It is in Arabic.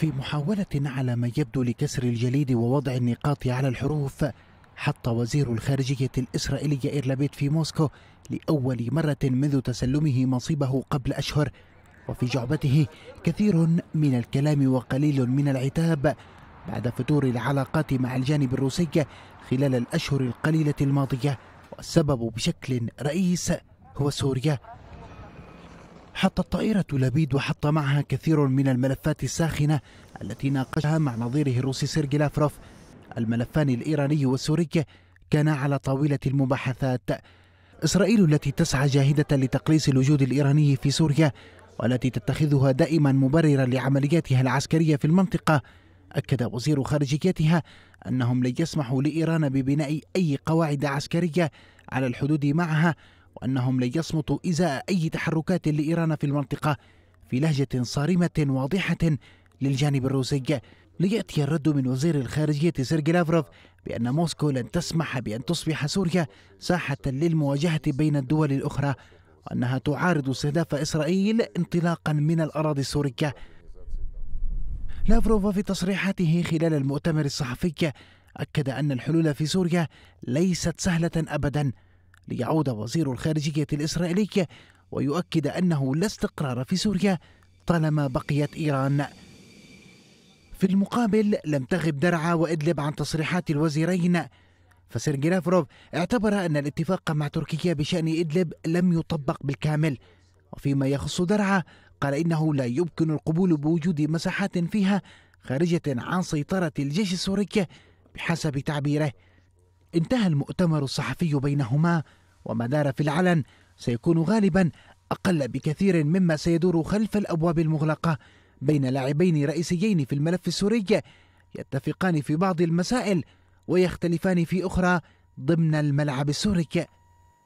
في محاولة على ما يبدو لكسر الجليد ووضع النقاط على الحروف حط وزير الخارجية الإسرائيلية إيرلابيت في موسكو لأول مرة منذ تسلمه مصيبه قبل أشهر وفي جعبته كثير من الكلام وقليل من العتاب بعد فتور العلاقات مع الجانب الروسي خلال الأشهر القليلة الماضية والسبب بشكل رئيس هو سوريا حتى الطائرة لبيد وحط معها كثير من الملفات الساخنة التي ناقشها مع نظيره الروسي سيرجي لافروف الملفان الإيراني والسوري كانا على طاولة المباحثات إسرائيل التي تسعى جاهدة لتقليص الوجود الإيراني في سوريا والتي تتخذها دائما مبررا لعملياتها العسكرية في المنطقة أكد وزير خارجيتها أنهم لن يسمحوا لإيران ببناء أي قواعد عسكرية على الحدود معها وأنهم لن يصمتوا إزاء أي تحركات لإيران في المنطقة في لهجة صارمة واضحة للجانب الروسي ليأتي الرد من وزير الخارجية سيرجي لافروف بأن موسكو لن تسمح بأن تصبح سوريا ساحة للمواجهة بين الدول الأخرى وأنها تعارض استهداف إسرائيل انطلاقا من الأراضي السورية لافروف في تصريحاته خلال المؤتمر الصحفي أكد أن الحلول في سوريا ليست سهلة أبداً ليعود وزير الخارجية الإسرائيلي ويؤكد أنه لا استقرار في سوريا طالما بقيت إيران في المقابل لم تغب درعا وإدلب عن تصريحات الوزيرين فسيرجي لافروف اعتبر أن الاتفاق مع تركيا بشأن إدلب لم يطبق بالكامل وفيما يخص درعا قال إنه لا يمكن القبول بوجود مساحات فيها خارجة عن سيطرة الجيش السوري بحسب تعبيره انتهى المؤتمر الصحفي بينهما وما دار في العلن سيكون غالبا أقل بكثير مما سيدور خلف الأبواب المغلقة بين لاعبين رئيسيين في الملف السوري يتفقان في بعض المسائل ويختلفان في أخرى ضمن الملعب السوري